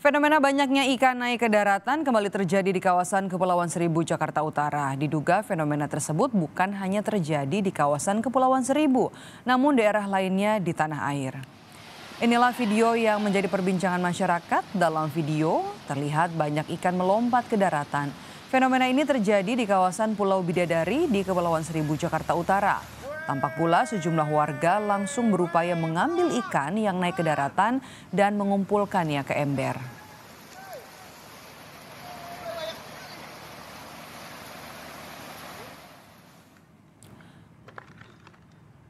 Fenomena banyaknya ikan naik ke daratan kembali terjadi di kawasan Kepulauan Seribu, Jakarta Utara. Diduga fenomena tersebut bukan hanya terjadi di kawasan Kepulauan Seribu, namun daerah lainnya di tanah air. Inilah video yang menjadi perbincangan masyarakat. Dalam video terlihat banyak ikan melompat ke daratan. Fenomena ini terjadi di kawasan Pulau Bidadari di Kepulauan Seribu, Jakarta Utara. Tampak pula sejumlah warga langsung berupaya mengambil ikan yang naik ke daratan dan mengumpulkannya ke ember.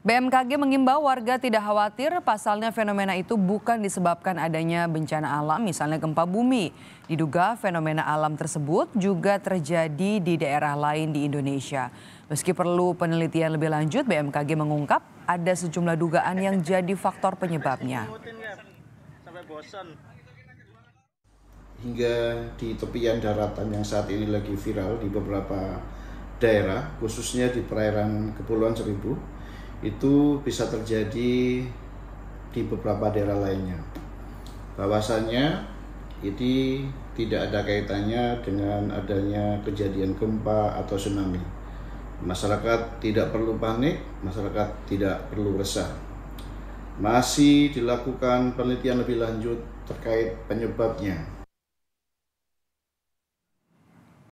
BMKG mengimbau warga tidak khawatir pasalnya fenomena itu bukan disebabkan adanya bencana alam misalnya gempa bumi. Diduga fenomena alam tersebut juga terjadi di daerah lain di Indonesia. Meski perlu penelitian lebih lanjut, BMKG mengungkap ada sejumlah dugaan yang jadi faktor penyebabnya. Hingga di tepian daratan yang saat ini lagi viral di beberapa daerah, khususnya di perairan Kepulauan Seribu, itu bisa terjadi di beberapa daerah lainnya. Bahwasannya ini tidak ada kaitannya dengan adanya kejadian gempa atau tsunami. Masyarakat tidak perlu panik, masyarakat tidak perlu resah. Masih dilakukan penelitian lebih lanjut terkait penyebabnya.